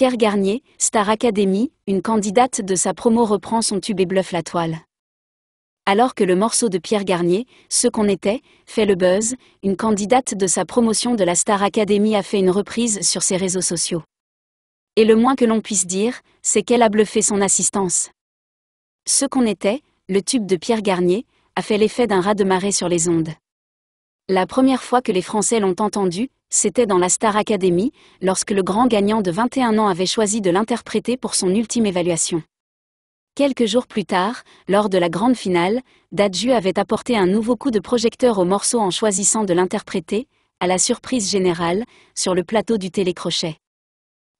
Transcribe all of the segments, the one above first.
Pierre Garnier, Star Academy, une candidate de sa promo reprend son tube et bluffe la toile. Alors que le morceau de Pierre Garnier, Ce qu'on était, fait le buzz, une candidate de sa promotion de la Star Academy a fait une reprise sur ses réseaux sociaux. Et le moins que l'on puisse dire, c'est qu'elle a bluffé son assistance. Ce qu'on était, le tube de Pierre Garnier, a fait l'effet d'un rat de marée sur les ondes. La première fois que les Français l'ont entendu, c'était dans la Star Academy, lorsque le grand gagnant de 21 ans avait choisi de l'interpréter pour son ultime évaluation. Quelques jours plus tard, lors de la grande finale, Dadju avait apporté un nouveau coup de projecteur au morceau en choisissant de l'interpréter, à la surprise générale, sur le plateau du télécrochet.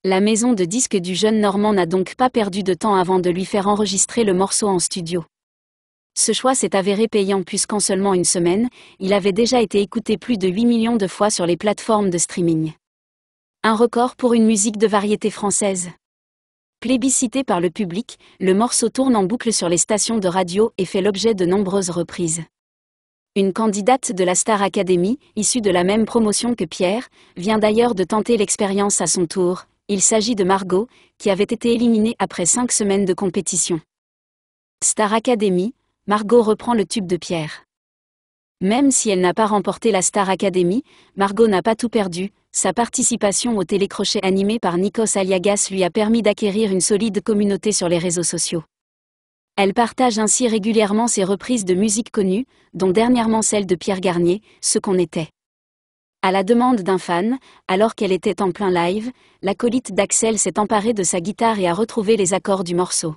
La maison de disques du jeune Normand n'a donc pas perdu de temps avant de lui faire enregistrer le morceau en studio. Ce choix s'est avéré payant puisqu'en seulement une semaine, il avait déjà été écouté plus de 8 millions de fois sur les plateformes de streaming. Un record pour une musique de variété française. Plébiscité par le public, le morceau tourne en boucle sur les stations de radio et fait l'objet de nombreuses reprises. Une candidate de la Star Academy, issue de la même promotion que Pierre, vient d'ailleurs de tenter l'expérience à son tour. Il s'agit de Margot, qui avait été éliminée après 5 semaines de compétition. Star Academy, Margot reprend le tube de pierre. Même si elle n'a pas remporté la Star Academy, Margot n'a pas tout perdu. Sa participation au télécrochet animé par Nikos Aliagas lui a permis d'acquérir une solide communauté sur les réseaux sociaux. Elle partage ainsi régulièrement ses reprises de musique connues, dont dernièrement celle de Pierre Garnier, Ce qu'on était. À la demande d'un fan, alors qu'elle était en plein live, l'acolyte d'Axel s'est emparée de sa guitare et a retrouvé les accords du morceau.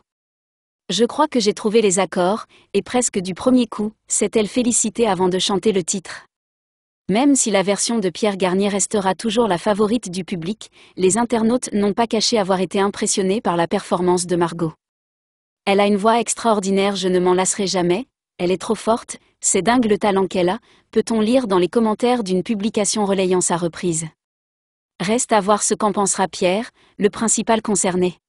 Je crois que j'ai trouvé les accords, et presque du premier coup, s'est-elle félicitée avant de chanter le titre. Même si la version de Pierre Garnier restera toujours la favorite du public, les internautes n'ont pas caché avoir été impressionnés par la performance de Margot. Elle a une voix extraordinaire, je ne m'en lasserai jamais, elle est trop forte, c'est dingue le talent qu'elle a, peut-on lire dans les commentaires d'une publication relayant sa reprise. Reste à voir ce qu'en pensera Pierre, le principal concerné.